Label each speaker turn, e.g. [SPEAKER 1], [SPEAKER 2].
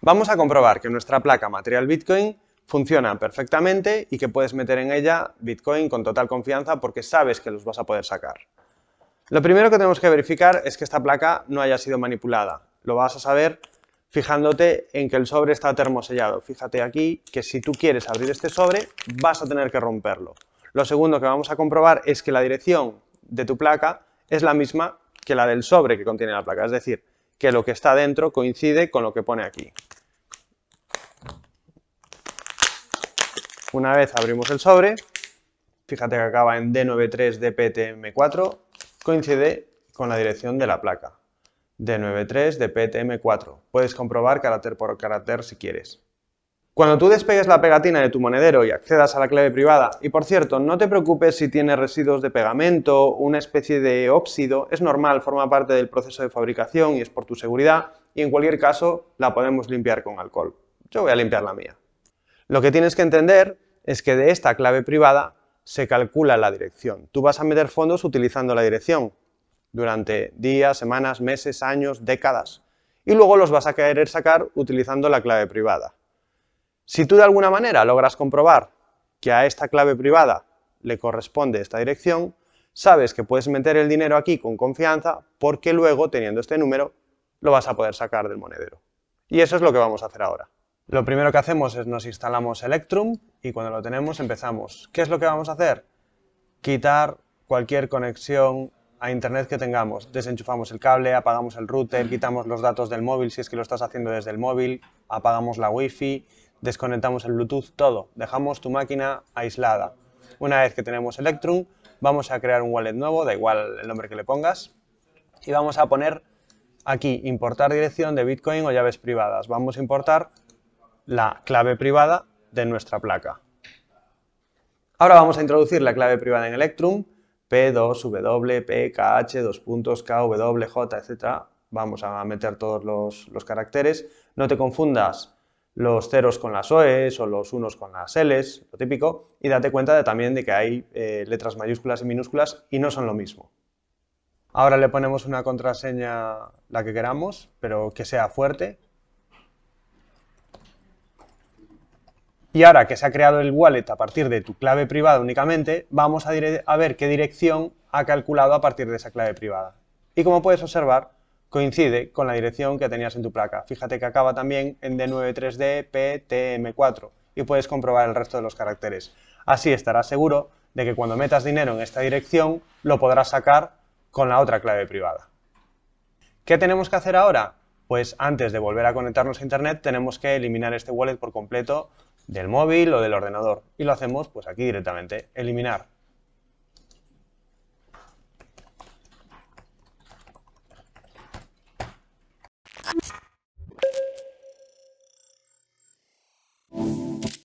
[SPEAKER 1] Vamos a comprobar que nuestra placa material Bitcoin funciona perfectamente y que puedes meter en ella Bitcoin con total confianza porque sabes que los vas a poder sacar. Lo primero que tenemos que verificar es que esta placa no haya sido manipulada. Lo vas a saber fijándote en que el sobre está termosellado. Fíjate aquí que si tú quieres abrir este sobre vas a tener que romperlo. Lo segundo que vamos a comprobar es que la dirección de tu placa es la misma que la del sobre que contiene la placa, es decir, que lo que está dentro coincide con lo que pone aquí. Una vez abrimos el sobre, fíjate que acaba en D93DPTM4, coincide con la dirección de la placa, D93DPTM4. Puedes comprobar carácter por carácter si quieres. Cuando tú despegues la pegatina de tu monedero y accedas a la clave privada, y por cierto, no te preocupes si tiene residuos de pegamento, una especie de óxido, es normal, forma parte del proceso de fabricación y es por tu seguridad, y en cualquier caso la podemos limpiar con alcohol. Yo voy a limpiar la mía. Lo que tienes que entender es que de esta clave privada se calcula la dirección. Tú vas a meter fondos utilizando la dirección durante días, semanas, meses, años, décadas, y luego los vas a querer sacar utilizando la clave privada. Si tú de alguna manera logras comprobar que a esta clave privada le corresponde esta dirección, sabes que puedes meter el dinero aquí con confianza porque luego, teniendo este número, lo vas a poder sacar del monedero. Y eso es lo que vamos a hacer ahora. Lo primero que hacemos es nos instalamos Electrum y cuando lo tenemos empezamos. ¿Qué es lo que vamos a hacer? Quitar cualquier conexión a internet que tengamos. Desenchufamos el cable, apagamos el router, quitamos los datos del móvil si es que lo estás haciendo desde el móvil, apagamos la wifi, desconectamos el bluetooth, todo. Dejamos tu máquina aislada. Una vez que tenemos Electrum, vamos a crear un wallet nuevo, da igual el nombre que le pongas, y vamos a poner aquí importar dirección de Bitcoin o llaves privadas. Vamos a importar la clave privada de nuestra placa. Ahora vamos a introducir la clave privada en Electrum, P2W, PKH, dos puntos, KW, J, etc. Vamos a meter todos los, caracteres. No te confundas los ceros con las OEs o los unos con las Ls, lo típico, y date cuenta también de que hay eh, letras mayúsculas y minúsculas y no son lo mismo. Ahora le ponemos una contraseña la que queramos, pero que sea fuerte, Y ahora que se ha creado el wallet a partir de tu clave privada únicamente, vamos a, ver qué dirección ha calculado a partir de esa clave privada. Y como puedes observar, coincide con la dirección que tenías en tu placa. Fíjate que acaba también en D93DPTM4 y puedes comprobar el resto de los caracteres. Así estarás seguro de que cuando metas dinero en esta dirección lo podrás sacar con la otra clave privada. ¿Qué tenemos que hacer ahora? Pues antes de volver a conectarnos a Internet tenemos que eliminar este wallet por completo del móvil o del ordenador. Y lo hacemos pues aquí directamente, eliminar.